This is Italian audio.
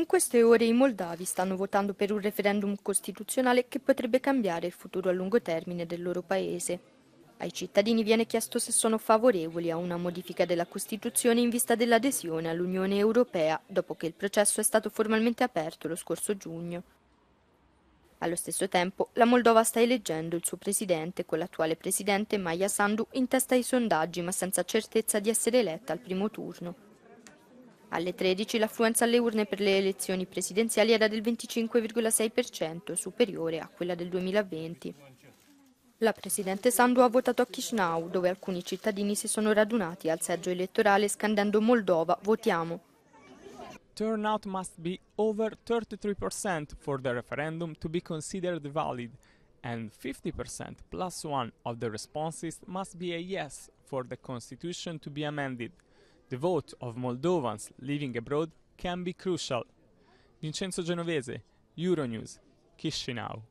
In queste ore i moldavi stanno votando per un referendum costituzionale che potrebbe cambiare il futuro a lungo termine del loro paese. Ai cittadini viene chiesto se sono favorevoli a una modifica della Costituzione in vista dell'adesione all'Unione Europea, dopo che il processo è stato formalmente aperto lo scorso giugno. Allo stesso tempo, la Moldova sta eleggendo il suo presidente, con l'attuale presidente Maya Sandu in testa ai sondaggi, ma senza certezza di essere eletta al primo turno. Alle 13 l'affluenza alle urne per le elezioni presidenziali era del 25,6%, superiore a quella del 2020. La Presidente Sandu ha votato a Chisinau, dove alcuni cittadini si sono radunati al seggio elettorale scandendo Moldova, votiamo. Turnout must be over 33% for the referendum to be considered valid and 50% plus one of the responses must be a yes for the constitution to be amended. The vote of Moldovans living abroad can be crucial. Vincenzo Genovese, Euronews, Chisinau.